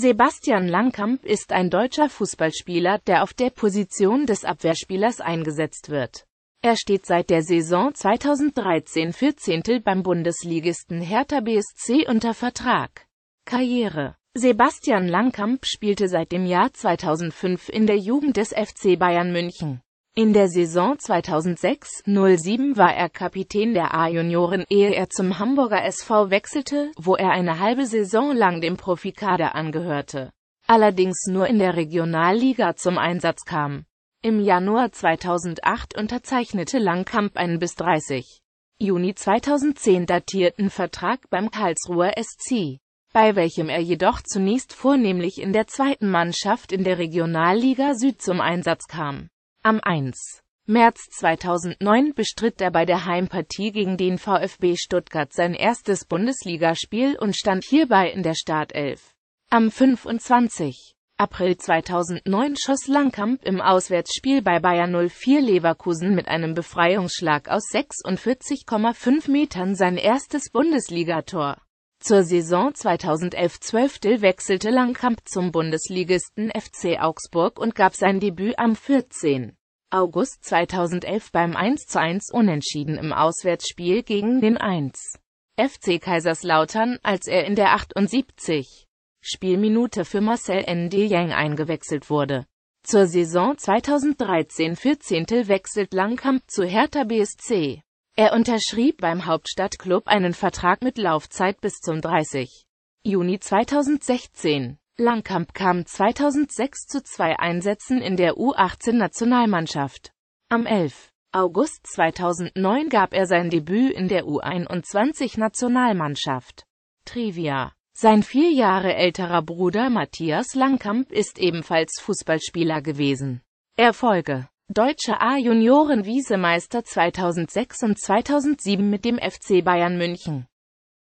Sebastian Langkamp ist ein deutscher Fußballspieler, der auf der Position des Abwehrspielers eingesetzt wird. Er steht seit der Saison 2013-14 beim Bundesligisten Hertha BSC unter Vertrag. Karriere Sebastian Langkamp spielte seit dem Jahr 2005 in der Jugend des FC Bayern München. In der Saison 2006-07 war er Kapitän der A-Junioren, ehe er zum Hamburger SV wechselte, wo er eine halbe Saison lang dem Profikader angehörte, allerdings nur in der Regionalliga zum Einsatz kam. Im Januar 2008 unterzeichnete Langkamp einen bis 30. Juni 2010 datierten Vertrag beim Karlsruher SC, bei welchem er jedoch zunächst vornehmlich in der zweiten Mannschaft in der Regionalliga Süd zum Einsatz kam. Am 1. März 2009 bestritt er bei der Heimpartie gegen den VfB Stuttgart sein erstes Bundesligaspiel und stand hierbei in der Startelf. Am 25. April 2009 schoss Langkamp im Auswärtsspiel bei Bayern 04 Leverkusen mit einem Befreiungsschlag aus 46,5 Metern sein erstes Bundesligator. Zur Saison 2011-12 wechselte Langkamp zum Bundesligisten FC Augsburg und gab sein Debüt am 14. August 2011 beim 1 zu 1 Unentschieden im Auswärtsspiel gegen den 1. FC Kaiserslautern, als er in der 78. Spielminute für Marcel Ndiaye eingewechselt wurde. Zur Saison 2013-14 wechselt Langkamp zu Hertha BSC. Er unterschrieb beim Hauptstadtklub einen Vertrag mit Laufzeit bis zum 30. Juni 2016. Langkamp kam 2006 zu zwei Einsätzen in der U18-Nationalmannschaft. Am 11. August 2009 gab er sein Debüt in der U21-Nationalmannschaft. Trivia sein vier Jahre älterer Bruder Matthias Langkamp ist ebenfalls Fußballspieler gewesen. Erfolge Deutsche A-Junioren-Wiesemeister 2006 und 2007 mit dem FC Bayern München.